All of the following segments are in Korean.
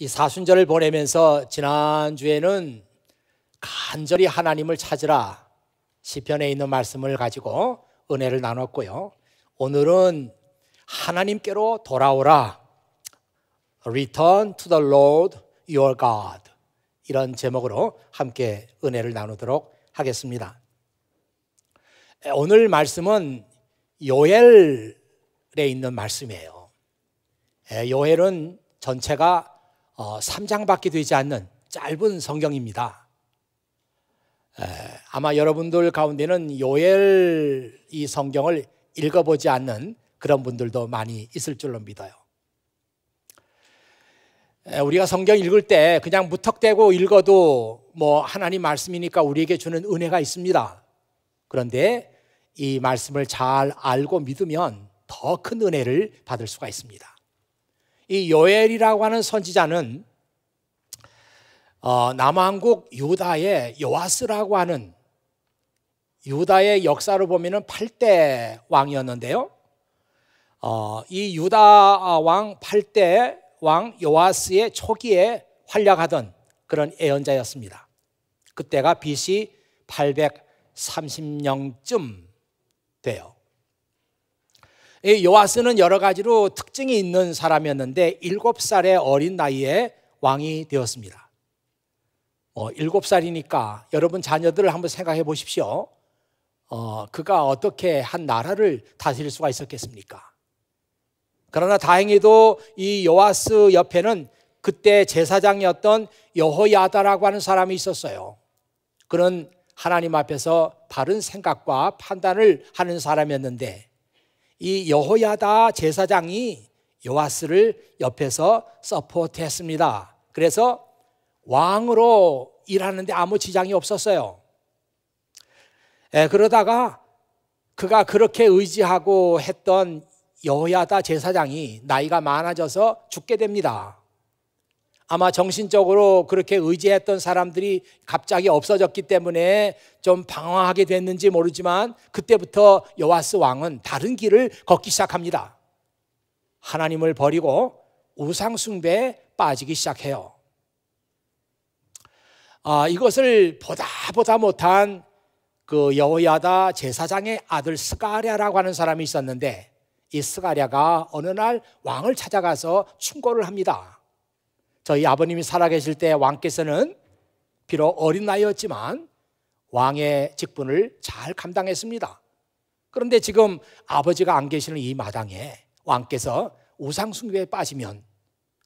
이 사순절을 보내면서 지난주에는 간절히 하나님을 찾으라 시편에 있는 말씀을 가지고 은혜를 나눴고요. 오늘은 하나님께로 돌아오라. Return to the Lord your God. 이런 제목으로 함께 은혜를 나누도록 하겠습니다. 오늘 말씀은 요엘에 있는 말씀이에요. 예, 요엘은 전체가 어, 3장밖에 되지 않는 짧은 성경입니다. 에, 아마 여러분들 가운데는 요엘 이 성경을 읽어보지 않는 그런 분들도 많이 있을 줄로 믿어요. 에, 우리가 성경 읽을 때 그냥 무턱대고 읽어도 뭐 하나님 말씀이니까 우리에게 주는 은혜가 있습니다. 그런데 이 말씀을 잘 알고 믿으면 더 큰 은혜를 받을 수가 있습니다. 이 요엘이라고 하는 선지자는 어, 남왕국 유다의 요아스라고 하는 유다의 역사를 보면은 8대 왕이었는데요. 어, 이 유다 왕 8대 왕 요아스의 초기에 활약하던 그런 예언자였습니다. 그때가 BC 830년쯤 돼요. 요아스는 여러 가지로 특징이 있는 사람이었는데 일곱 살의 어린 나이에 왕이 되었습니다. 어, 7살이니까 여러분 자녀들을 한번 생각해 보십시오. 어, 그가 어떻게 한 나라를 다스릴 수가 있었겠습니까? 그러나 다행히도 이 요아스 옆에는 그때 제사장이었던 여호야다라고 하는 사람이 있었어요. 그는 하나님 앞에서 바른 생각과 판단을 하는 사람이었는데 이 여호야다 제사장이 요아스를 옆에서 서포트했습니다. 그래서 왕으로 일하는데 아무 지장이 없었어요. 에, 그러다가 그가 그렇게 의지하고 했던 여호야다 제사장이 나이가 많아져서 죽게 됩니다. 아마 정신적으로 그렇게 의지했던 사람들이 갑자기 없어졌기 때문에 좀 방황하게 됐는지 모르지만 그때부터 여호와스 왕은 다른 길을 걷기 시작합니다. 하나님을 버리고 우상 숭배에 빠지기 시작해요. 아, 이것을 보다 보다 못한 그 여호야다 제사장의 아들 스가랴라고 하는 사람이 있었는데 이 스가랴가 어느 날 왕을 찾아가서 충고를 합니다. 저희 아버님이 살아계실 때 왕께서는 비록 어린 나이였지만 왕의 직분을 잘 감당했습니다. 그런데 지금 아버지가 안 계시는 이 마당에 왕께서 우상숭배에 빠지면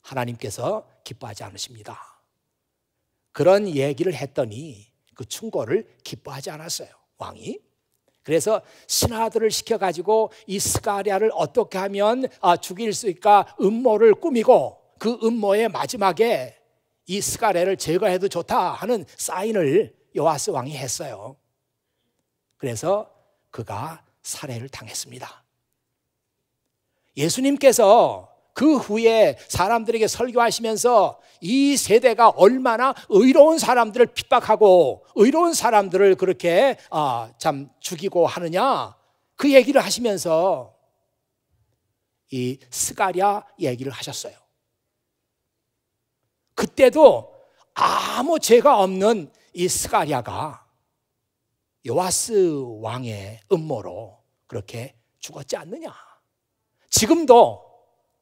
하나님께서 기뻐하지 않으십니다. 그런 얘기를 했더니 그 충고를 기뻐하지 않았어요. 왕이. 그래서 신하들을 시켜가지고 이스가리아를 어떻게 하면 아, 죽일 수 있을까 음모를 꾸미고 그 음모의 마지막에 이스가레를 제거해도 좋다 하는 사인을 요아스 왕이 했어요. 그래서 그가 살해를 당했습니다. 예수님께서 그 후에 사람들에게 설교하시면서 이 세대가 얼마나 의로운 사람들을 핍박하고 의로운 사람들을 그렇게 아, 참 죽이고 하느냐 그 얘기를 하시면서 이 스가랴 얘기를 하셨어요. 그때도 아무 죄가 없는 이 스가랴가 요아스 왕의 음모로 그렇게 죽었지 않느냐. 지금도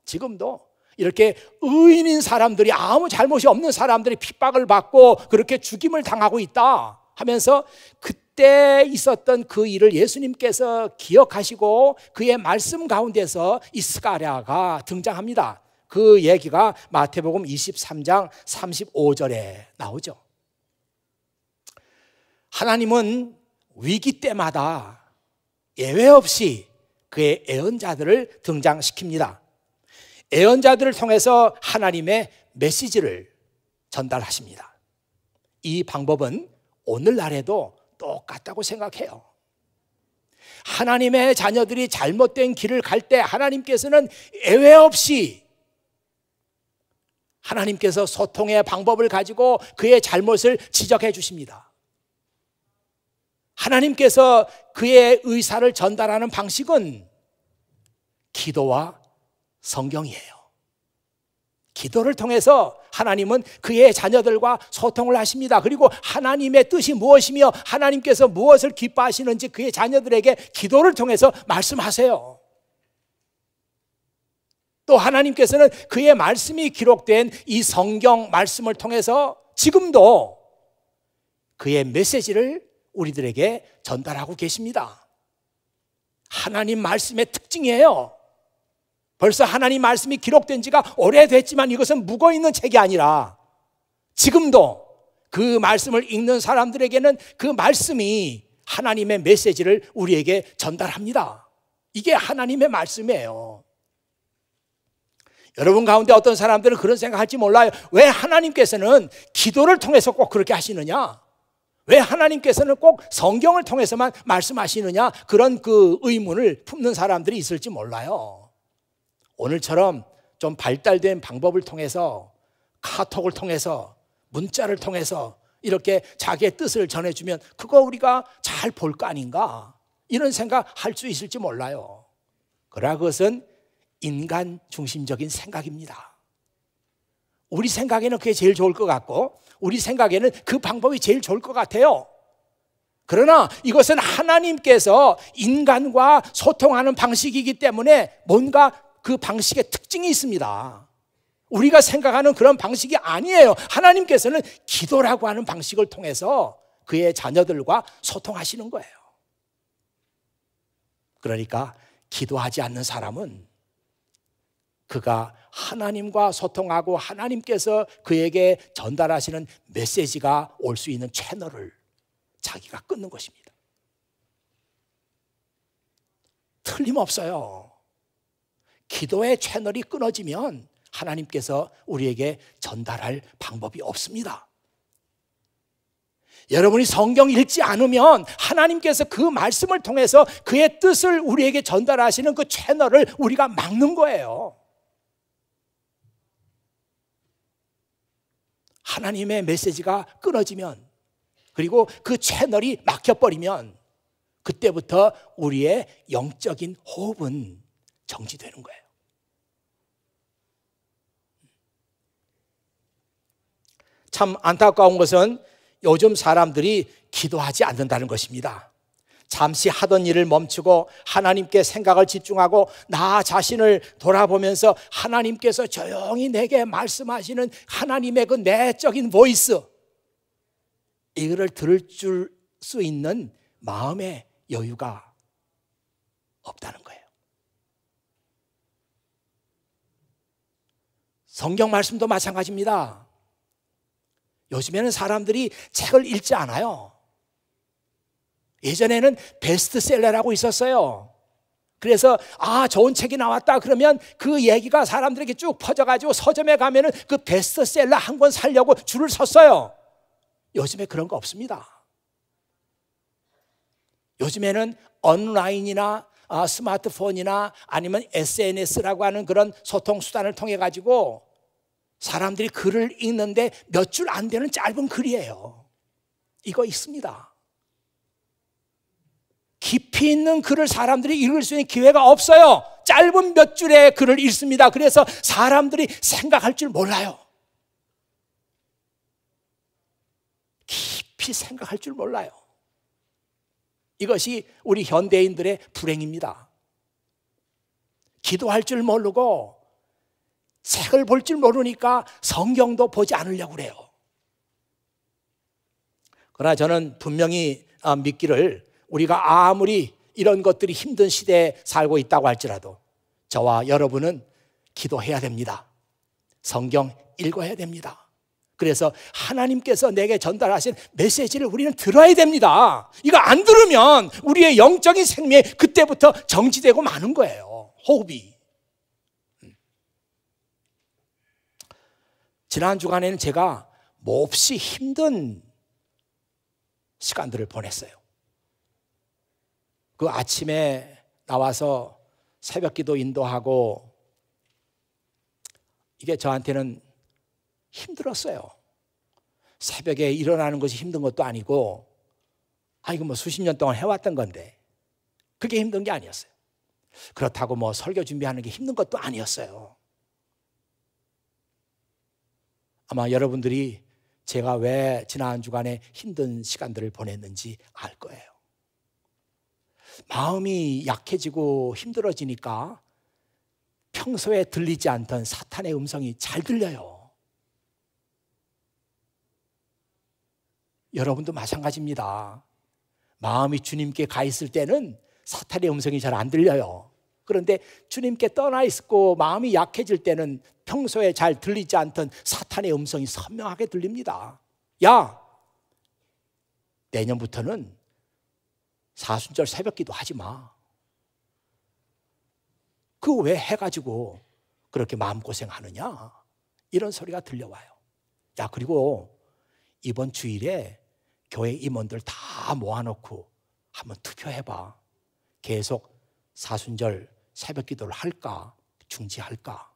지금도 이렇게 의인인 사람들이 아무 잘못이 없는 사람들이 핍박을 받고 그렇게 죽임을 당하고 있다 하면서 그때 있었던 그 일을 예수님께서 기억하시고 그의 말씀 가운데서 이스가랴가 등장합니다. 그 얘기가 마태복음 23장 35절에 나오죠. 하나님은 위기 때마다 예외 없이 그의 애언자들을 등장시킵니다. 애언자들을 통해서 하나님의 메시지를 전달하십니다. 이 방법은 오늘날에도 똑같다고 생각해요. 하나님의 자녀들이 잘못된 길을 갈 때 하나님께서는 예외 없이 하나님께서 소통의 방법을 가지고 그의 잘못을 지적해 주십니다. 하나님께서 그의 의사를 전달하는 방식은 기도와 성경이에요. 기도를 통해서 하나님은 그의 자녀들과 소통을 하십니다. 그리고 하나님의 뜻이 무엇이며 하나님께서 무엇을 기뻐하시는지 그의 자녀들에게 기도를 통해서 말씀하세요. 또 하나님께서는 그의 말씀이 기록된 이 성경 말씀을 통해서 지금도 그의 메시지를 우리들에게 전달하고 계십니다. 하나님 말씀의 특징이에요. 벌써 하나님 말씀이 기록된 지가 오래됐지만 이것은 묵어 있는 책이 아니라 지금도 그 말씀을 읽는 사람들에게는 그 말씀이 하나님의 메시지를 우리에게 전달합니다. 이게 하나님의 말씀이에요. 여러분 가운데 어떤 사람들은 그런 생각할지 몰라요. 왜 하나님께서는 기도를 통해서 꼭 그렇게 하시느냐? 왜 하나님께서는 꼭 성경을 통해서만 말씀하시느냐? 그런 그 의문을 품는 사람들이 있을지 몰라요. 오늘처럼 좀 발달된 방법을 통해서 카톡을 통해서 문자를 통해서 이렇게 자기의 뜻을 전해주면 그거 우리가 잘 볼 거 아닌가? 이런 생각 할 수 있을지 몰라요. 그러나 그것은 인간 중심적인 생각입니다. 우리 생각에는 그게 제일 좋을 것 같고, 우리 생각에는 그 방법이 제일 좋을 것 같아요. 그러나 이것은 하나님께서 인간과 소통하는 방식이기 때문에 뭔가 그 방식의 특징이 있습니다. 우리가 생각하는 그런 방식이 아니에요. 하나님께서는 기도라고 하는 방식을 통해서 그의 자녀들과 소통하시는 거예요. 그러니까 기도하지 않는 사람은 그가 하나님과 소통하고 하나님께서 그에게 전달하시는 메시지가 올 수 있는 채널을 자기가 끊는 것입니다. 틀림없어요. 기도의 채널이 끊어지면 하나님께서 우리에게 전달할 방법이 없습니다. 여러분이 성경 읽지 않으면 하나님께서 그 말씀을 통해서 그의 뜻을 우리에게 전달하시는 그 채널을 우리가 막는 거예요. 하나님의 메시지가 끊어지면 그리고 그 채널이 막혀버리면 그때부터 우리의 영적인 호흡은 정지되는 거예요. 참 안타까운 것은 요즘 사람들이 기도하지 않는다는 것입니다. 잠시 하던 일을 멈추고 하나님께 생각을 집중하고 나 자신을 돌아보면서 하나님께서 조용히 내게 말씀하시는 하나님의 그 내적인 보이스 이거를 들을 줄 수 있는 마음의 여유가 없다는 거예요. 성경 말씀도 마찬가지입니다. 요즘에는 사람들이 책을 읽지 않아요. 예전에는 베스트셀러라고 있었어요. 그래서 아 좋은 책이 나왔다 그러면 그 얘기가 사람들에게 쭉 퍼져가지고 서점에 가면은 그 베스트셀러 한 권 살려고 줄을 섰어요. 요즘에 그런 거 없습니다. 요즘에는 온라인이나 아, 스마트폰이나 아니면 SNS라고 하는 그런 소통 수단을 통해 가지고 사람들이 글을 읽는데 몇 줄 안 되는 짧은 글이에요. 이거 있습니다. 깊이 있는 글을 사람들이 읽을 수 있는 기회가 없어요. 짧은 몇 줄의 글을 읽습니다. 그래서 사람들이 생각할 줄 몰라요. 깊이 생각할 줄 몰라요. 이것이 우리 현대인들의 불행입니다. 기도할 줄 모르고 책을 볼 줄 모르니까 성경도 보지 않으려고 그래요. 그러나 저는 분명히 아, 믿기를 우리가 아무리 이런 것들이 힘든 시대에 살고 있다고 할지라도 저와 여러분은 기도해야 됩니다. 성경 읽어야 됩니다. 그래서 하나님께서 내게 전달하신 메시지를 우리는 들어야 됩니다. 이거 안 들으면 우리의 영적인 생명이 그때부터 정지되고 마는 거예요. 호흡이. 음. 지난 주간에는 제가 몹시 힘든 시간들을 보냈어요. 그 아침에 나와서 새벽 기도 인도하고 이게 저한테는 힘들었어요. 새벽에 일어나는 것이 힘든 것도 아니고 아, 이거 뭐 수십 년 동안 해왔던 건데 그게 힘든 게 아니었어요. 그렇다고 뭐 설교 준비하는 게 힘든 것도 아니었어요. 아마 여러분들이 제가 왜 지난 주간에 힘든 시간들을 보냈는지 알 거예요. 마음이 약해지고 힘들어지니까 평소에 들리지 않던 사탄의 음성이 잘 들려요. 여러분도 마찬가지입니다. 마음이 주님께 가 있을 때는 사탄의 음성이 잘 안 들려요. 그런데 주님께 떠나 있고 마음이 약해질 때는 평소에 잘 들리지 않던 사탄의 음성이 선명하게 들립니다. 야! 내년부터는 사순절 새벽 기도 하지 마. 그 왜 해가지고 그렇게 마음고생하느냐? 이런 소리가 들려와요. 야, 그리고 이번 주일에 교회 임원들 다 모아놓고 한번 투표해봐. 계속 사순절 새벽 기도를 할까? 중지할까?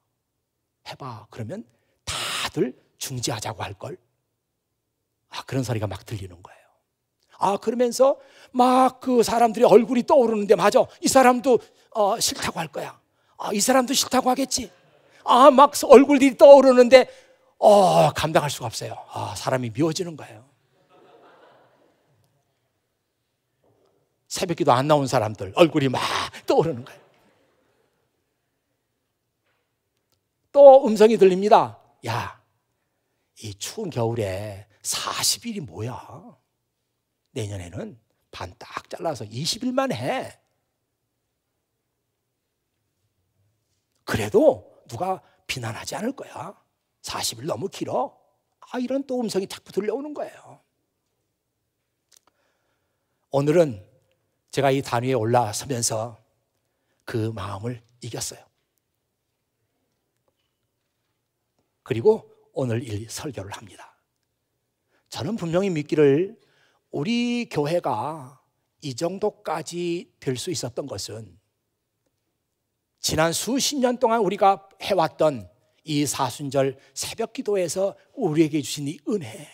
해봐. 그러면 다들 중지하자고 할걸? 아, 그런 소리가 막 들리는 거예요. 아 그러면서 막 그 사람들의 얼굴이 떠오르는데 맞아 이 사람도 어, 싫다고 할 거야 아 이 사람도 싫다고 하겠지 아막 얼굴들이 떠오르는데 어 감당할 수가 없어요 아 사람이 미워지는 거예요 새벽기도 안 나온 사람들 얼굴이 막 떠오르는 거예요 또 음성이 들립니다 야 이 추운 겨울에 40일이 뭐야 내년에는 반 딱 잘라서 20일만 해. 그래도 누가 비난하지 않을 거야. 40일 너무 길어. 아, 이런 또 음성이 자꾸 들려오는 거예요. 오늘은 제가 이 단위에 올라서면서 그 마음을 이겼어요. 그리고 오늘 일 설교를 합니다. 저는 분명히 믿기를 우리 교회가 이 정도까지 될 수 있었던 것은 지난 수십 년 동안 우리가 해왔던 이 사순절 새벽 기도에서 우리에게 주신 이 은혜.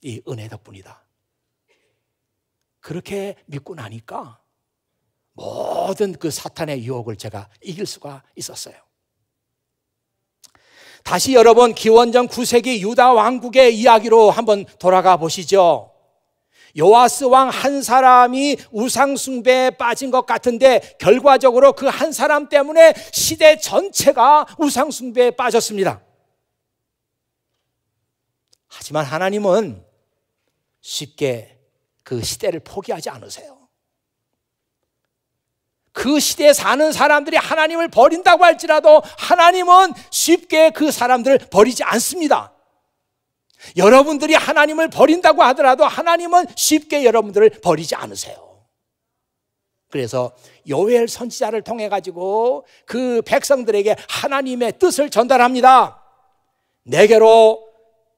이 은혜 덕분이다. 그렇게 믿고 나니까 모든 그 사탄의 유혹을 제가 이길 수가 있었어요. 다시 여러분 기원전 9세기 유다 왕국의 이야기로 한번 돌아가 보시죠. 요아스 왕 한 사람이 우상 숭배에 빠진 것 같은데 결과적으로 그 한 사람 때문에 시대 전체가 우상 숭배에 빠졌습니다. 하지만 하나님은 쉽게 그 시대를 포기하지 않으세요. 그 시대에 사는 사람들이 하나님을 버린다고 할지라도 하나님은 쉽게 그 사람들을 버리지 않습니다. 여러분들이 하나님을 버린다고 하더라도 하나님은 쉽게 여러분들을 버리지 않으세요. 그래서 요엘 선지자를 통해 가지고 그 백성들에게 하나님의 뜻을 전달합니다. 내게로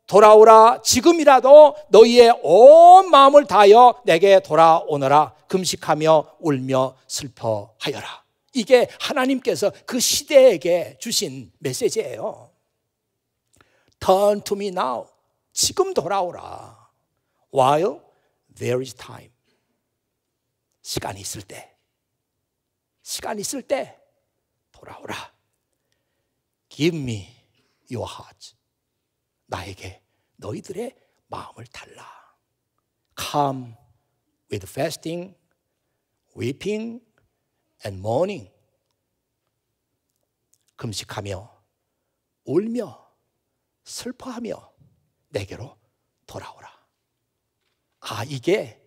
돌아오라 지금이라도 너희의 온 마음을 다하여 내게 돌아오너라. 금식하며 울며 슬퍼하여라. 이게 하나님께서 그 시대에게 주신 메시지예요. Turn to me now. 지금 돌아오라. While there is time. 시간이 있을 때. 시간이 있을 때 돌아오라. Give me your heart. 나에게 너희들의 마음을 달라. Come with fasting weeping and mourning. 금식하며 울며 슬퍼하며 내게로 돌아오라. 아, 이게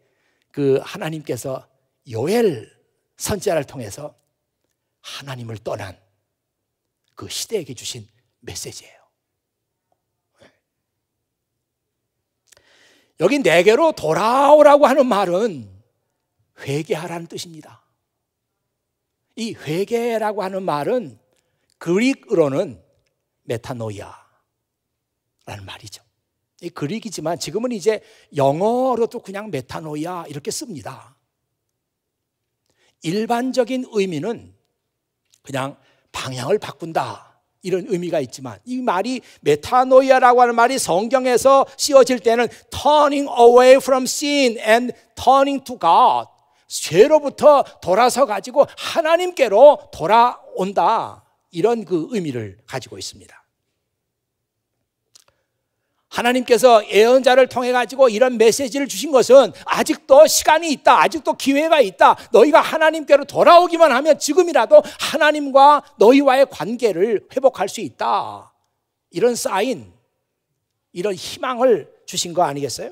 그 하나님께서 요엘 선지자를 통해서 하나님을 떠난 그 시대에게 주신 메시지예요. 여기 내게로 돌아오라고 하는 말은 회개하라는 뜻입니다. 이 회개라고 하는 말은 그릭으로는 메타노이아라는 말이죠. 이 그릭이지만 지금은 이제 영어로도 그냥 메타노이아 이렇게 씁니다. 일반적인 의미는 그냥 방향을 바꾼다 이런 의미가 있지만 이 말이 메타노이아라고 하는 말이 성경에서 씌워질 때는 turning away from sin and turning to God 죄로부터 돌아서 가지고 하나님께로 돌아온다. 이런 그 의미를 가지고 있습니다. 하나님께서 예언자를 통해 가지고 이런 메시지를 주신 것은 아직도 시간이 있다. 아직도 기회가 있다. 너희가 하나님께로 돌아오기만 하면 지금이라도 하나님과 너희와의 관계를 회복할 수 있다. 이런 사인, 이런 희망을 주신 거 아니겠어요?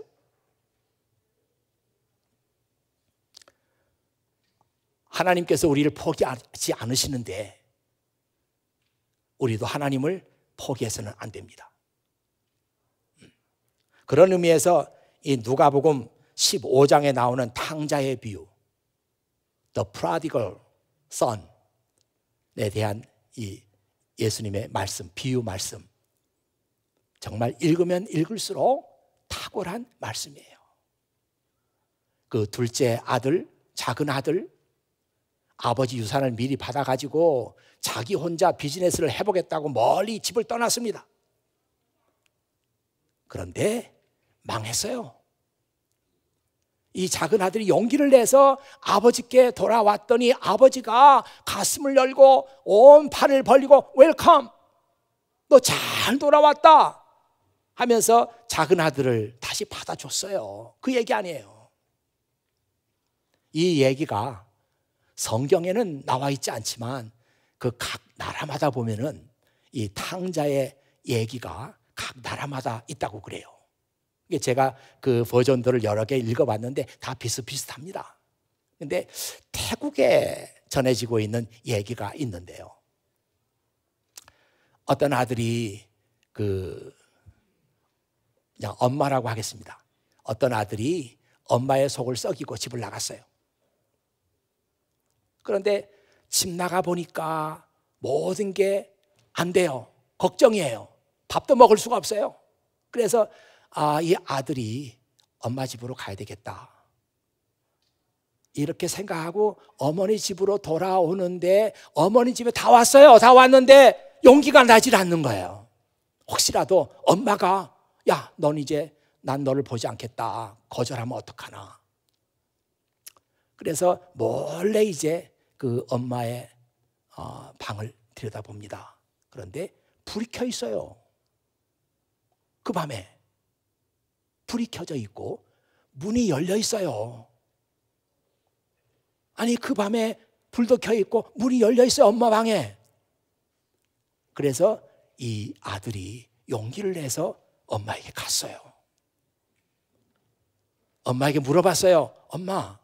하나님께서 우리를 포기하지 않으시는데 우리도 하나님을 포기해서는 안 됩니다. 그런 의미에서 이 누가복음 15장에 나오는 탕자의 비유, the prodigal son에 대한 이 예수님의 말씀, 비유 말씀. 정말 읽으면 읽을수록 탁월한 말씀이에요. 그 둘째 아들, 작은 아들, 아버지 유산을 미리 받아가지고 자기 혼자 비즈니스를 해보겠다고 멀리 집을 떠났습니다. 그런데 망했어요. 이 작은 아들이 용기를 내서 아버지께 돌아왔더니 아버지가 가슴을 열고 온 팔을 벌리고 웰컴! 너 잘 돌아왔다! 하면서 작은 아들을 다시 받아줬어요. 그 얘기 아니에요. 이 얘기가 성경에는 나와 있지 않지만 그 각 나라마다 보면은 이 탕자의 얘기가 각 나라마다 있다고 그래요. 제가 그 버전들을 여러 개 읽어봤는데 다 비슷비슷합니다. 근데 태국에 전해지고 있는 얘기가 있는데요. 어떤 아들이 그 그냥 엄마라고 하겠습니다. 어떤 아들이 엄마의 속을 썩이고 집을 나갔어요. 그런데 집 나가 보니까 모든 게 안 돼요. 걱정이에요. 밥도 먹을 수가 없어요. 그래서 아, 이 아들이 엄마 집으로 가야 되겠다. 이렇게 생각하고 어머니 집으로 돌아오는데 어머니 집에 다 왔어요. 다 왔는데 용기가 나질 않는 거예요. 혹시라도 엄마가 야, 넌 이제 난 너를 보지 않겠다. 거절하면 어떡하나. 그래서 몰래 이제 그 엄마의 어, 방을 들여다봅니다. 그런데 불이 켜 있어요. 그 밤에 불이 켜져 있고 문이 열려 있어요. 아니 그 밤에 불도 켜 있고 문이 열려 있어요. 엄마 방에. 그래서 이 아들이 용기를 내서 엄마에게 갔어요. 엄마에게 물어봤어요. 엄마,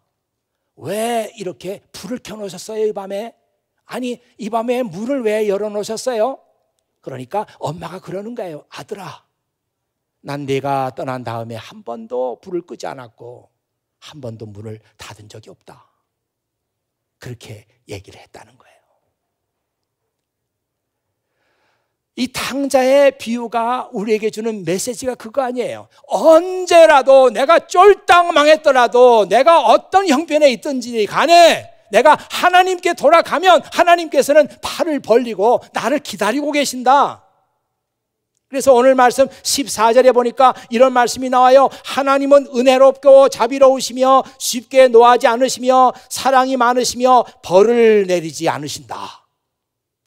왜 이렇게 불을 켜놓으셨어요, 이 밤에? 아니, 이 밤에 문을 왜 열어놓으셨어요? 그러니까 엄마가 그러는 거예요. 아들아, 난네가 떠난 다음에 한 번도 불을 끄지 않았고, 한 번도 문을 닫은 적이 없다. 그렇게 얘기를 했다는 거예요. 이당자의 비유가 우리에게 주는 메시지가 그거 아니에요. 언제라도 내가 쫄딱 망했더라도 내가 어떤 형편에 있든지 간에 내가 하나님께 돌아가면 하나님께서는 팔을 벌리고 나를 기다리고 계신다. 그래서 오늘 말씀 14절에 보니까 이런 말씀이 나와요. 하나님은 은혜롭고 자비로우시며 쉽게 노하지 않으시며 사랑이 많으시며 벌을 내리지 않으신다.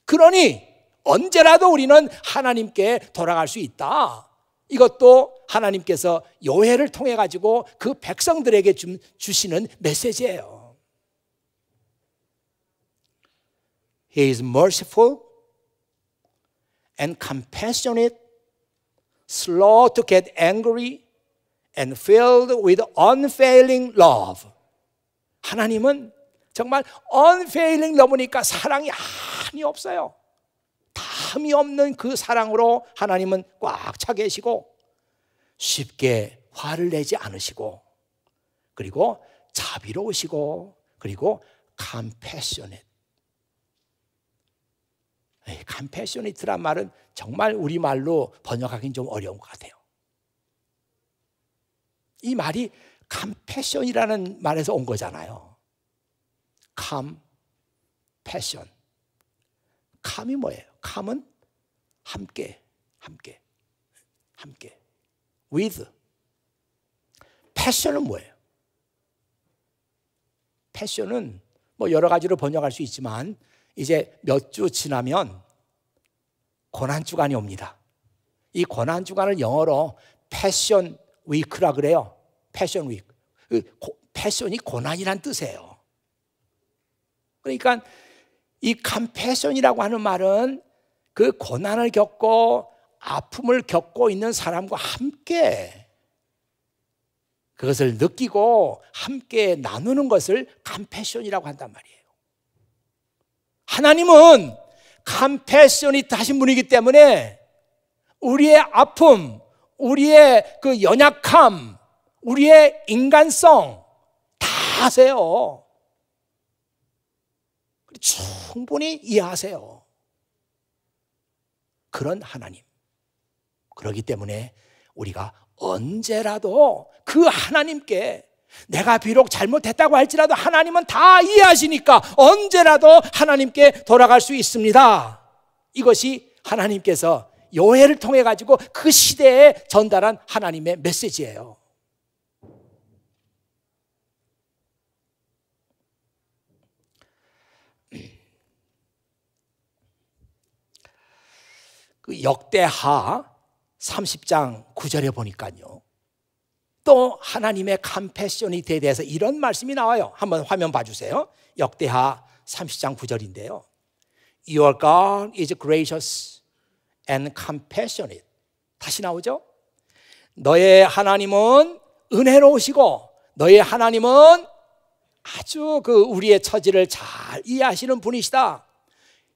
그러니 언제라도 우리는 하나님께 돌아갈 수 있다. 이것도 하나님께서 요해를 통해 가지고 그 백성들에게 주시는 메시지예요. He is merciful and compassionate, slow to get angry, and filled with unfailing love. 하나님은 정말 unfailing love니까 사랑이 한이 없어요. 담이 없는 그 사랑으로 하나님은 꽉 차 계시고 쉽게 화를 내지 않으시고 그리고 자비로우시고 그리고 컴패셔넷 컴패셔니트란 말은 정말 우리말로 번역하기는 좀 어려운 것 같아요. 이 말이 컴패션이라는 말에서 온 거잖아요. 컴패션. 컴이 뭐예요? 컴은 함께, 함께, 함께. with. 패션은 뭐예요? 패션은 뭐 여러 가지로 번역할 수 있지만 이제 몇 주 지나면 고난 주간이 옵니다. 이 고난 주간을 영어로 패션 위크라 그래요. 패션 위크. 패션이 고난이란 뜻이에요. 그러니까 이 컴패션이라고 하는 말은 그 고난을 겪고 아픔을 겪고 있는 사람과 함께 그것을 느끼고 함께 나누는 것을 컴패션이라고 한단 말이에요. 하나님은 캄패션이 하신 분이기 때문에 우리의 아픔, 우리의 그 연약함, 우리의 인간성 다 아세요. 충분히 이해하세요. 그런 하나님. 그러기 때문에 우리가 언제라도 그 하나님께 내가 비록 잘못했다고 할지라도 하나님은 다 이해하시니까 언제라도 하나님께 돌아갈 수 있습니다. 이것이 하나님께서 요해를 통해 가지고 그 시대에 전달한 하나님의 메시지예요. 그 역대하 30장 9절에 보니까요. 또 하나님의 컴패션이 대해서 이런 말씀이 나와요. 한번 화면 봐주세요. 역대하 30장 9절인데요. Your God is gracious and compassionate. 다시 나오죠? 너의 하나님은 은혜로우시고 너의 하나님은 아주 그 우리의 처지를 잘 이해하시는 분이시다.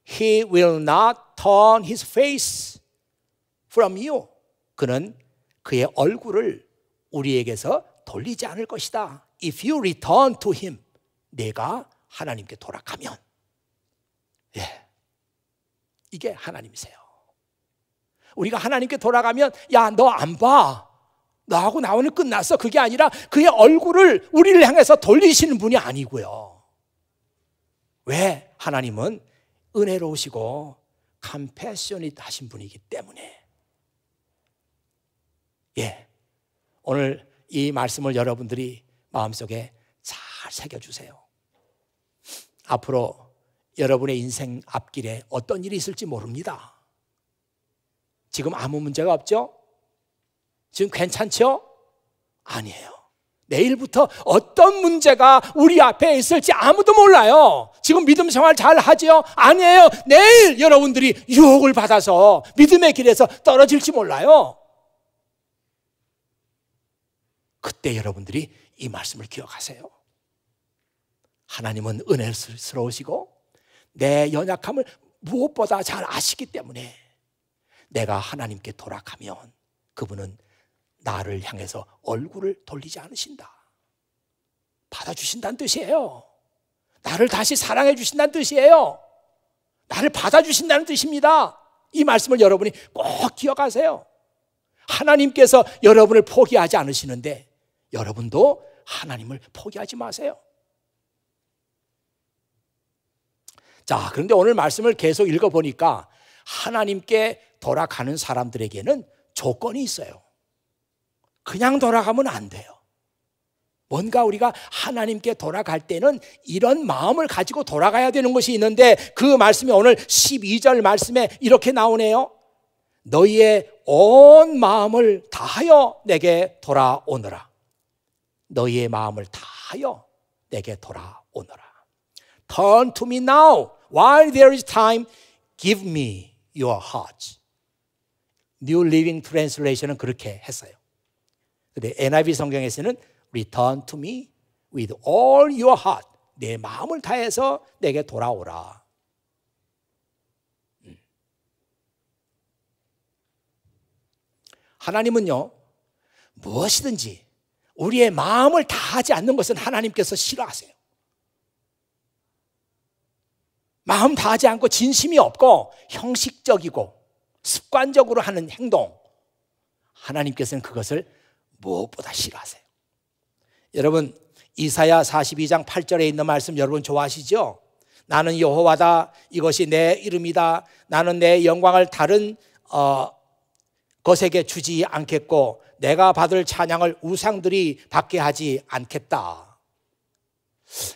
He will not turn his face from you. 그는 그의 얼굴을 우리에게서 돌리지 않을 것이다. If you return to him. 내가 하나님께 돌아가면. 예. 이게 하나님이세요. 우리가 하나님께 돌아가면 야, 너 안 봐. 나하고 나오는 끝났어. 그게 아니라 그의 얼굴을 우리를 향해서 돌리시는 분이 아니고요. 왜? 하나님은 은혜로우시고 컴패션이 하신 분이기 때문에. 예. 오늘 이 말씀을 여러분들이 마음속에 잘 새겨주세요. 앞으로 여러분의 인생 앞길에 어떤 일이 있을지 모릅니다. 지금 아무 문제가 없죠? 지금 괜찮죠? 아니에요. 내일부터 어떤 문제가 우리 앞에 있을지 아무도 몰라요. 지금 믿음 생활 잘 하지요? 아니에요. 내일 여러분들이 유혹을 받아서 믿음의 길에서 떨어질지 몰라요. 그때 여러분들이 이 말씀을 기억하세요. 하나님은 은혜스러우시고 내 연약함을 무엇보다 잘 아시기 때문에 내가 하나님께 돌아가면 그분은 나를 향해서 얼굴을 돌리지 않으신다. 받아주신다는 뜻이에요. 나를 다시 사랑해 주신다는 뜻이에요. 나를 받아주신다는 뜻입니다. 이 말씀을 여러분이 꼭 기억하세요. 하나님께서 여러분을 포기하지 않으시는데 여러분도 하나님을 포기하지 마세요. 자, 그런데 오늘 말씀을 계속 읽어보니까 하나님께 돌아가는 사람들에게는 조건이 있어요. 그냥 돌아가면 안 돼요. 뭔가 우리가 하나님께 돌아갈 때는 이런 마음을 가지고 돌아가야 되는 것이 있는데 그 말씀이 오늘 12절 말씀에 이렇게 나오네요. 너희의 온 마음을 다하여 내게 돌아오너라. 너희의 마음을 다하여 내게 돌아오너라. Turn to me now. While there is time, give me your heart. New Living Translation은 그렇게 했어요. 근데 NIV 성경에서는 Return to me with all your heart. 내 마음을 다해서 내게 돌아오라. 하나님은요, 무엇이든지 우리의 마음을 다하지 않는 것은 하나님께서 싫어하세요. 마음 다하지 않고 진심이 없고 형식적이고 습관적으로 하는 행동. 하나님께서는 그것을 무엇보다 싫어하세요. 여러분, 이사야 42장 8절에 있는 말씀 여러분 좋아하시죠? 나는 여호와다. 이것이 내 이름이다. 나는 내 영광을 다른 어, 것에게 주지 않겠고 내가 받을 찬양을 우상들이 받게 하지 않겠다.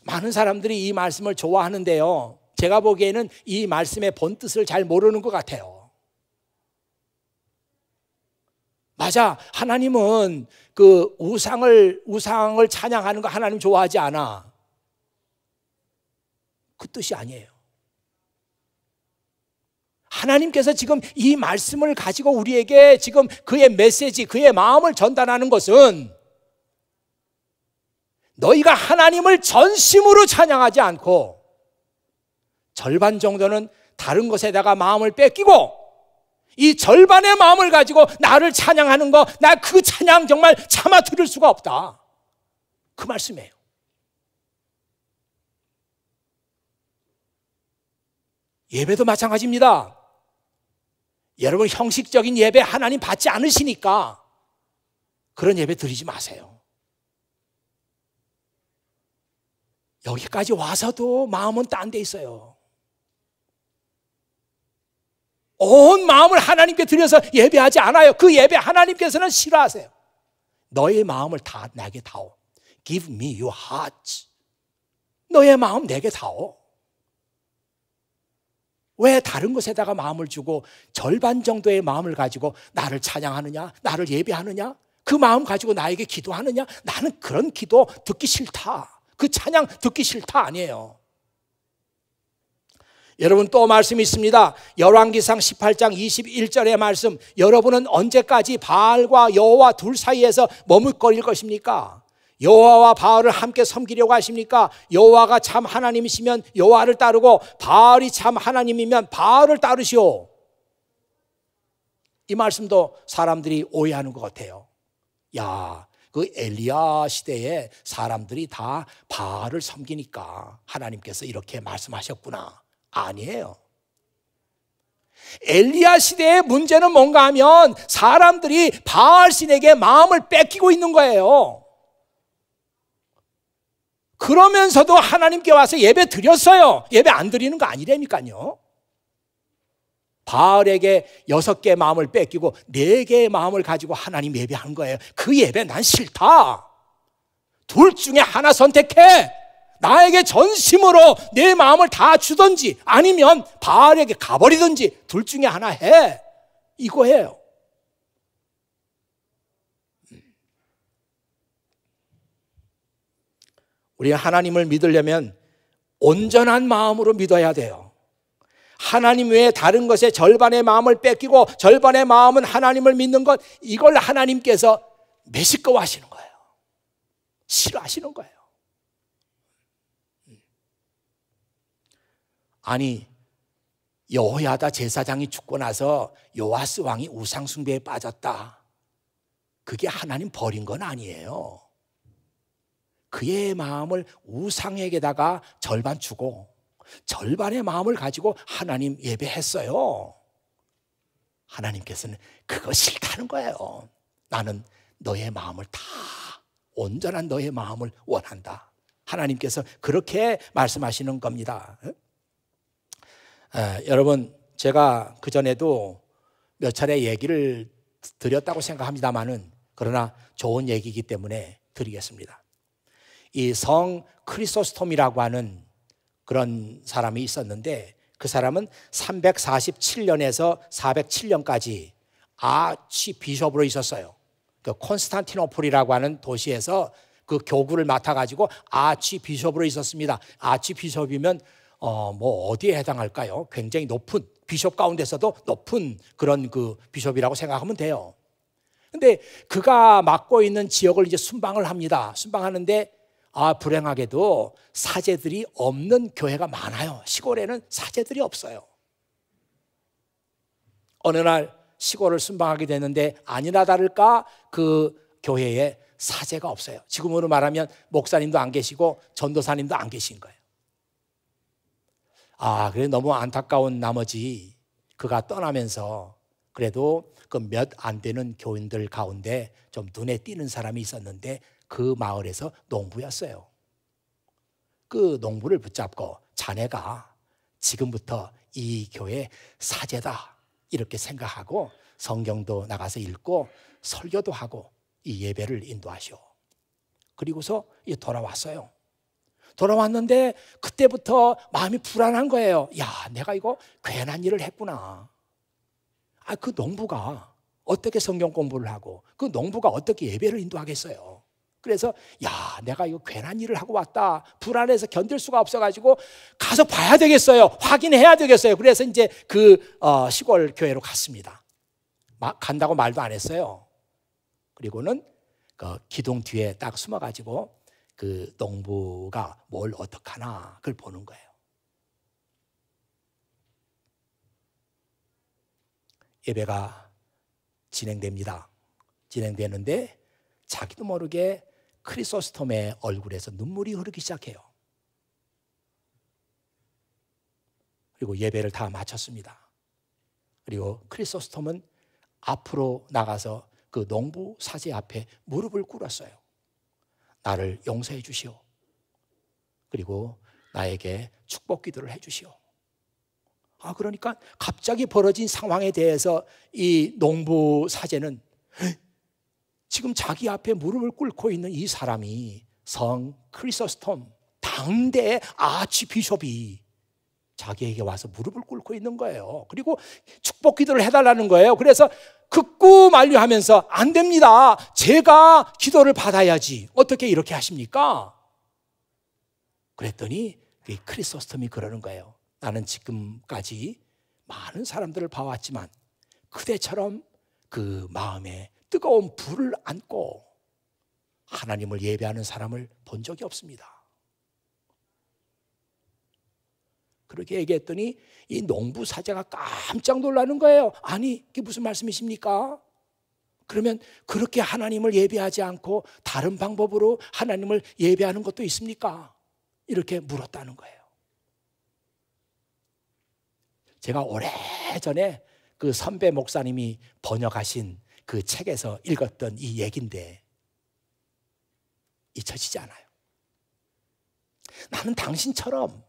많은 사람들이 이 말씀을 좋아하는데요. 제가 보기에는 이 말씀의 본 뜻을 잘 모르는 것 같아요. 맞아. 하나님은 그 우상을, 우상을 찬양하는 거 하나님 좋아하지 않아. 그 뜻이 아니에요. 하나님께서 지금 이 말씀을 가지고 우리에게 지금 그의 메시지, 그의 마음을 전달하는 것은 너희가 하나님을 전심으로 찬양하지 않고 절반 정도는 다른 것에다가 마음을 뺏기고 이 절반의 마음을 가지고 나를 찬양하는 거, 나 그 찬양 정말 참아 들을 수가 없다. 그 말씀이에요. 예배도 마찬가지입니다. 여러분 형식적인 예배 하나님 받지 않으시니까 그런 예배 드리지 마세요. 여기까지 와서도 마음은 딴 데 있어요. 온 마음을 하나님께 드려서 예배하지 않아요. 그 예배 하나님께서는 싫어하세요. 너의 마음을 다 내게 다오. Give me your heart. 너의 마음 내게 다오. 왜 다른 것에다가 마음을 주고 절반 정도의 마음을 가지고 나를 찬양하느냐? 나를 예배하느냐? 그 마음 가지고 나에게 기도하느냐? 나는 그런 기도 듣기 싫다. 그 찬양 듣기 싫다 아니에요. 여러분 또 말씀이 있습니다. 열왕기상 18장 21절의 말씀. 여러분은 언제까지 바알과 여호와 둘 사이에서 머뭇거릴 것입니까? 여호와와 바알을 함께 섬기려고 하십니까? 여호와가 참 하나님이시면 여호와를 따르고 바알이 참 하나님이면 바알을 따르시오. 이 말씀도 사람들이 오해하는 것 같아요. 야, 그 엘리야 시대에 사람들이 다 바알을 섬기니까 하나님께서 이렇게 말씀하셨구나. 아니에요. 엘리야 시대의 문제는 뭔가 하면 사람들이 바알 신에게 마음을 뺏기고 있는 거예요. 그러면서도 하나님께 와서 예배 드렸어요. 예배 안 드리는 거 아니라니까요. 바알에게 여섯 개의 마음을 뺏기고 네 개의 마음을 가지고 하나님 예배한 거예요. 그 예배 난 싫다. 둘 중에 하나 선택해. 나에게 전심으로 내 마음을 다 주든지 아니면 바알에게 가버리든지 둘 중에 하나 해. 이거예요. 우리가 하나님을 믿으려면 온전한 마음으로 믿어야 돼요. 하나님 외에 다른 것에 절반의 마음을 뺏기고 절반의 마음은 하나님을 믿는 것 이걸 하나님께서 매시꺼워하시는 거예요. 싫어하시는 거예요. 아니 여호야다 제사장이 죽고 나서 요아스 왕이 우상 숭배에 빠졌다. 그게 하나님 버린 건 아니에요. 그의 마음을 우상에게다가 절반 주고 절반의 마음을 가지고 하나님 예배했어요. 하나님께서는 그거 싫다는 거예요. 나는 너의 마음을 다 온전한 너의 마음을 원한다. 하나님께서 그렇게 말씀하시는 겁니다. 에, 어, 여러분 제가 그 전에도 몇 차례 얘기를 드렸다고 생각합니다만은 그러나 좋은 얘기이기 때문에 드리겠습니다. 이성 크리소스톰이라고 하는 그런 사람이 있었는데 그 사람은 347년에서 407년까지 아치 비숍으로 있었어요. 그 콘스탄티노폴이라고 하는 도시에서 그 교구를 맡아가지고 아치 비숍으로 있었습니다. 아치 비숍이면 어, 뭐 어디에 해당할까요? 굉장히 높은 비숍 가운데서도 높은 그런 그 비숍이라고 생각하면 돼요. 근데 그가 맡고 있는 지역을 이제 순방을 합니다. 순방하는데 아, 불행하게도 사제들이 없는 교회가 많아요. 시골에는 사제들이 없어요. 어느 날 시골을 순방하게 되는데 아니나 다를까 그 교회에 사제가 없어요. 지금으로 말하면 목사님도 안 계시고 전도사님도 안 계신 거예요. 아, 그래 너무 안타까운 나머지 그가 떠나면서 그래도 그 몇 안 되는 교인들 가운데 좀 눈에 띄는 사람이 있었는데 그 마을에서 농부였어요. 그 농부를 붙잡고 자네가 지금부터 이 교회 사제다 이렇게 생각하고 성경도 나가서 읽고 설교도 하고 이 예배를 인도하시오. 그리고서 돌아왔어요. 돌아왔는데 그때부터 마음이 불안한 거예요. 야, 내가 이거 괜한 일을 했구나. 아, 그 농부가 어떻게 성경 공부를 하고 그 농부가 어떻게 예배를 인도하겠어요? 그래서 야 내가 이거 괜한 일을 하고 왔다 불안해서 견딜 수가 없어가지고 가서 봐야 되겠어요 확인해야 되겠어요 그래서 이제 그 어, 시골 교회로 갔습니다 막 간다고 말도 안 했어요 그리고는 그 기둥 뒤에 딱 숨어가지고 그 농부가 뭘어떡 하나 그걸 보는 거예요 예배가 진행됩니다 진행되는데 자기도 모르게 크리소스톰의 얼굴에서 눈물이 흐르기 시작해요. 그리고 예배를 다 마쳤습니다. 그리고 크리소스톰은 앞으로 나가서 그 농부 사제 앞에 무릎을 꿇었어요. 나를 용서해 주시오. 그리고 나에게 축복 기도를 해 주시오. 아, 그러니까 갑자기 벌어진 상황에 대해서 이 농부 사제는 지금 자기 앞에 무릎을 꿇고 있는 이 사람이 성 크리서스톰 당대 의 아치비숍이 자기에게 와서 무릎을 꿇고 있는 거예요. 그리고 축복 기도를 해달라는 거예요. 그래서 극구 만류하면서 안 됩니다. 제가 기도를 받아야지. 어떻게 이렇게 하십니까? 그랬더니 크리스스톰이 그러는 거예요. 나는 지금까지 많은 사람들을 봐왔지만 그대처럼 그 마음에 뜨거운 불을 안고 하나님을 예배하는 사람을 본 적이 없습니다. 그렇게 얘기했더니 이 농부 사제가 깜짝 놀라는 거예요. 아니, 이게 무슨 말씀이십니까? 그러면 그렇게 하나님을 예배하지 않고 다른 방법으로 하나님을 예배하는 것도 있습니까? 이렇게 물었다는 거예요. 제가 오래전에 그 선배 목사님이 번역하신 그 책에서 읽었던 이 얘긴데 잊혀지지 않아요. 나는 당신처럼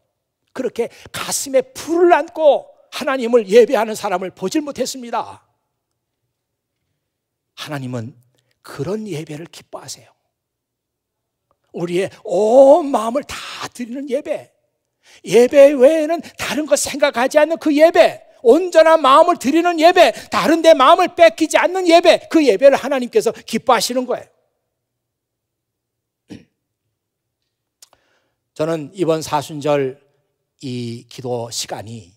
그렇게 가슴에 불을 안고 하나님을 예배하는 사람을 보질 못했습니다. 하나님은 그런 예배를 기뻐하세요. 우리의 온 마음을 다 드리는 예배. 예배 외에는 다른 것 생각하지 않는 그 예배. 온전한 마음을 드리는 예배, 다른 데 마음을 뺏기지 않는 예배, 그 예배를 하나님께서 기뻐하시는 거예요. 저는 이번 사순절 이 기도 시간이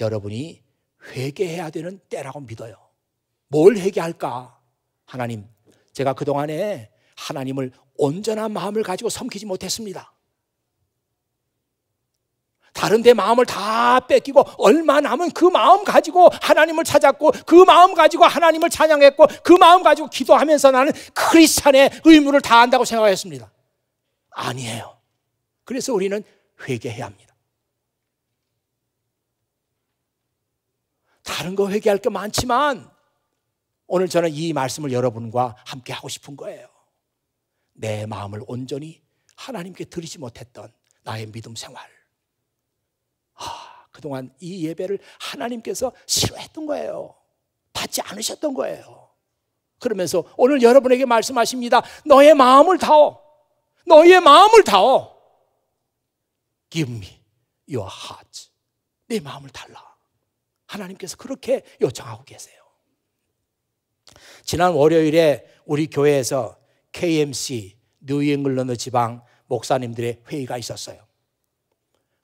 여러분이 회개해야 되는 때라고 믿어요. 뭘 회개할까? 하나님, 제가 그동안에 하나님을 온전한 마음을 가지고 섬기지 못했습니다. 다른 데 마음을 다 뺏기고 얼마 남은 그 마음 가지고 하나님을 찾았고 그 마음 가지고 하나님을 찬양했고 그 마음 가지고 기도하면서 나는 크리스찬의 의무를 다한다고 생각했습니다. 아니에요. 그래서 우리는 회개해야 합니다. 다른 거 회개할 게 많지만 오늘 저는 이 말씀을 여러분과 함께 하고 싶은 거예요. 내 마음을 온전히 하나님께 드리지 못했던 나의 믿음 생활. 하, 그동안 이 예배를 하나님께서 싫어했던 거예요. 받지 않으셨던 거예요. 그러면서 오늘 여러분에게 말씀하십니다. 너의 마음을 다오. 너의 마음을 다오. Give me your heart. 내 마음을 달라. 하나님께서 그렇게 요청하고 계세요. 지난 월요일에 우리 교회에서 KMC 뉴잉글랜드 지방 목사님들의 회의가 있었어요.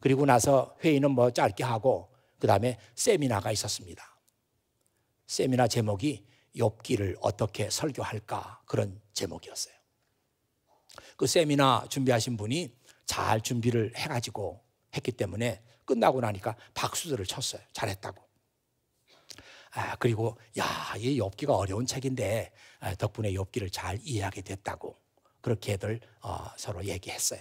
그리고 나서 회의는 뭐 짧게 하고 그 다음에 세미나가 있었습니다. 세미나 제목이 욥기를 어떻게 설교할까 그런 제목이었어요. 그 세미나 준비하신 분이 잘 준비를 해가지고 했기 때문에 끝나고 나니까 박수들을 쳤어요. 잘했다고. 아, 그리고 야, 이 엽기가 어려운 책인데 아, 덕분에 엽기를 잘 이해하게 됐다고 그렇게들 어, 서로 얘기했어요.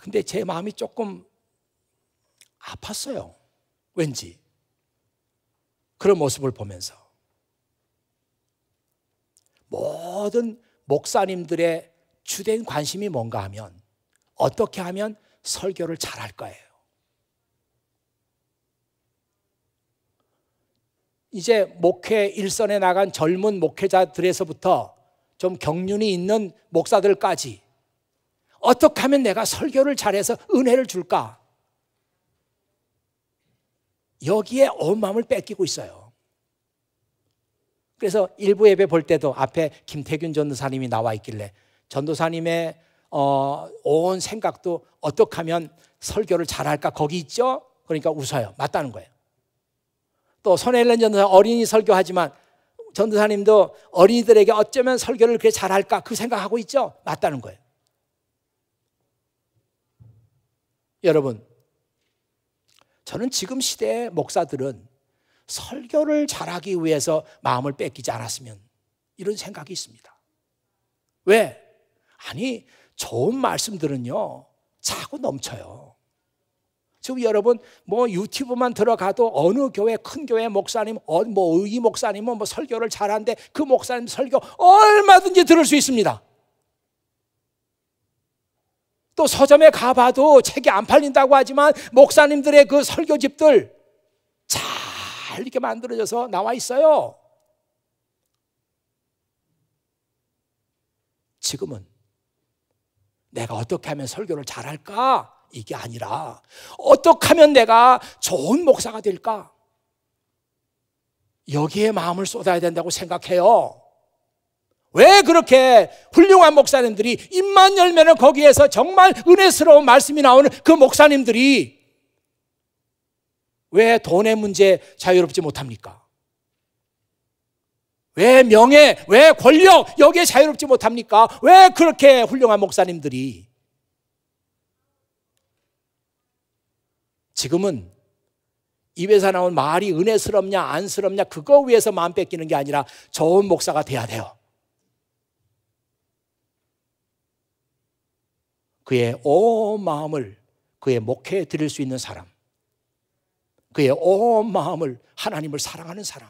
근데 제 마음이 조금 아팠어요. 왠지. 그런 모습을 보면서. 모든 목사님들의 주된 관심이 뭔가 하면 어떻게 하면 설교를 잘 할 거예요. 이제 목회 일선에 나간 젊은 목회자들에서부터 좀 경륜이 있는 목사들까지 어떻게 하면 내가 설교를 잘해서 은혜를 줄까? 여기에 온 마음을 뺏기고 있어요. 그래서 일부 예배 볼 때도 앞에 김태균 전도사님이 나와 있길래 전도사님의 어, 온 생각도 어떻게 하면 설교를 잘할까 거기 있죠? 그러니까 웃어요. 맞다는 거예요. 또 손혜련 전도사 어린이 설교하지만 전도사님도 어린이들에게 어쩌면 설교를 그렇게 잘할까 그 생각하고 있죠? 맞다는 거예요. 여러분, 저는 지금 시대의 목사들은 설교를 잘하기 위해서 마음을 뺏기지 않았으면 이런 생각이 있습니다. 왜? 아니, 좋은 말씀들은요, 차고 넘쳐요. 지금 여러분, 뭐 유튜브만 들어가도 어느 교회, 큰 교회 목사님, 어, 뭐의 목사님은 뭐 설교를 잘하데그 목사님 설교 얼마든지 들을 수 있습니다. 또 서점에 가봐도 책이 안 팔린다고 하지만 목사님들의 그 설교집들 잘 이렇게 만들어져서 나와 있어요. 지금은 내가 어떻게 하면 설교를 잘할까? 이게 아니라 어떻게 하면 내가 좋은 목사가 될까? 여기에 마음을 쏟아야 된다고 생각해요. 왜 그렇게 훌륭한 목사님들이 입만 열면은 거기에서 정말 은혜스러운 말씀이 나오는 그 목사님들이 왜 돈의 문제 자유롭지 못합니까? 왜 명예, 왜 권력 여기에 자유롭지 못합니까? 왜 그렇게 훌륭한 목사님들이 지금은 입에서 나온 말이 은혜스럽냐 안스럽냐 그거 위해서 마음 뺏기는 게 아니라 좋은 목사가 돼야 돼요. 그의 온 마음을 그의 목회에 드릴 수 있는 사람, 그의 온 마음을 하나님을 사랑하는 사람.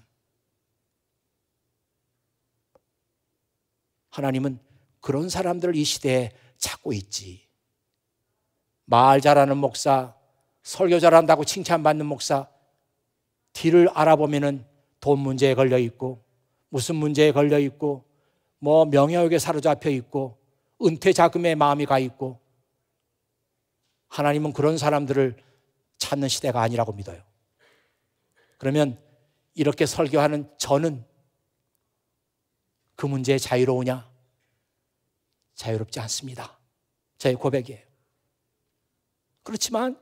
하나님은 그런 사람들을 이 시대에 찾고 있지. 말 잘하는 목사, 설교 잘한다고 칭찬받는 목사, 뒤를 알아보면은 돈 문제에 걸려 있고, 무슨 문제에 걸려 있고, 뭐 명예욕에 사로잡혀 있고, 은퇴 자금에 마음이 가 있고, 하나님은 그런 사람들을 찾는 시대가 아니라고 믿어요. 그러면 이렇게 설교하는 저는 그 문제에 자유로우냐? 자유롭지 않습니다. 저의 고백이에요. 그렇지만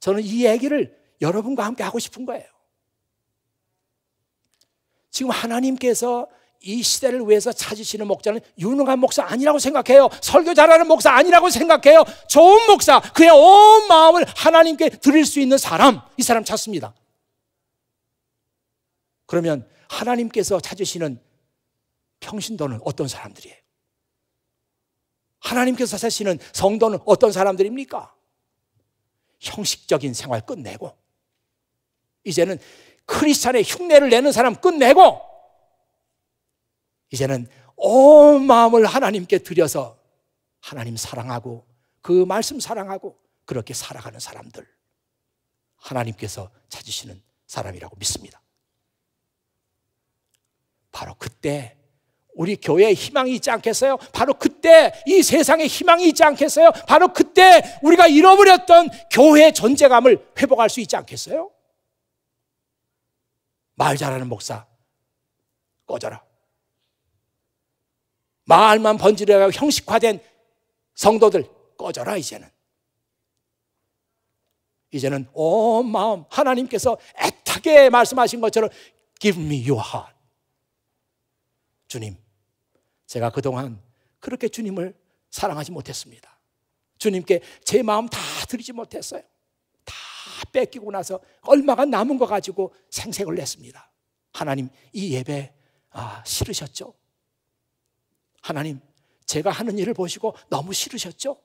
저는 이 얘기를 여러분과 함께 하고 싶은 거예요. 지금 하나님께서 이 시대를 위해서 찾으시는 목자는 유능한 목사 아니라고 생각해요. 설교 잘하는 목사 아니라고 생각해요. 좋은 목사, 그의 온 마음을 하나님께 드릴 수 있는 사람, 이 사람 찾습니다. 그러면 하나님께서 찾으시는 평신도는 어떤 사람들이에요? 하나님께서 찾으시는 성도는 어떤 사람들입니까? 형식적인 생활 끝내고, 이제는 크리스찬의 흉내를 내는 사람 끝내고, 이제는 온 마음을 하나님께 드려서 하나님 사랑하고 그 말씀 사랑하고 그렇게 살아가는 사람들 하나님께서 찾으시는 사람이라고 믿습니다. 바로 그때 우리 교회에 희망이 있지 않겠어요? 바로 그때 이 세상에 희망이 있지 않겠어요? 바로 그때 우리가 잃어버렸던 교회의 존재감을 회복할 수 있지 않겠어요? 말 잘하는 목사 꺼져라. 말만 번지르고 형식화된 성도들 꺼져라 이제는. 이제는 온 마음 하나님께서 애타게 말씀하신 것처럼 give me your heart. 주님, 제가 그동안 그렇게 주님을 사랑하지 못했습니다. 주님께 제 마음 다 드리지 못했어요. 다 뺏기고 나서 얼마가 남은 거 가지고 생색을 냈습니다. 하나님, 이 예배 아, 싫으셨죠? 하나님, 제가 하는 일을 보시고 너무 싫으셨죠?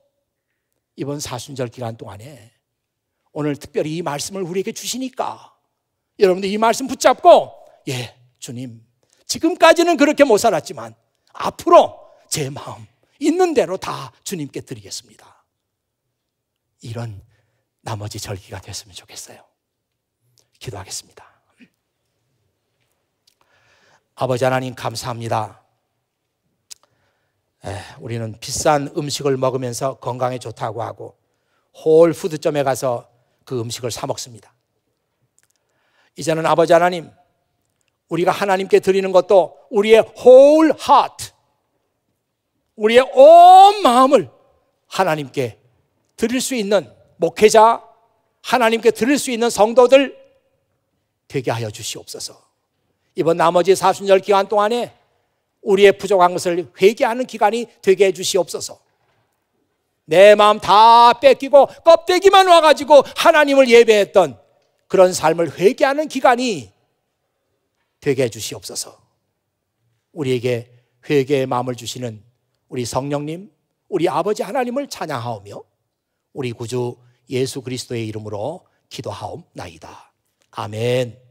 이번 사순절 기간 동안에 오늘 특별히 이 말씀을 우리에게 주시니까 여러분들 이 말씀 붙잡고 예, 주님. 지금까지는 그렇게 못 살았지만 앞으로 제 마음 있는 대로 다 주님께 드리겠습니다. 이런 나머지 절기가 됐으면 좋겠어요. 기도하겠습니다. 아버지 하나님 감사합니다. 우리는 비싼 음식을 먹으면서 건강에 좋다고 하고 홀푸드점에 가서 그 음식을 사 먹습니다. 이제는 아버지 하나님, 우리가 하나님께 드리는 것도 우리의 whole heart, 우리의 온 마음을 하나님께 드릴 수 있는 목회자, 하나님께 드릴 수 있는 성도들 되게 하여 주시옵소서. 이번 나머지 사순절 기간 동안에 우리의 부족한 것을 회개하는 기간이 되게 해주시옵소서. 내 마음 다 뺏기고 껍데기만 와가지고 하나님을 예배했던 그런 삶을 회개하는 기간이 되게 해주시옵소서. 우리에게 회개의 마음을 주시는 우리 성령님, 우리 아버지 하나님을 찬양하오며 우리 구주 예수 그리스도의 이름으로 기도하옵나이다. 아멘.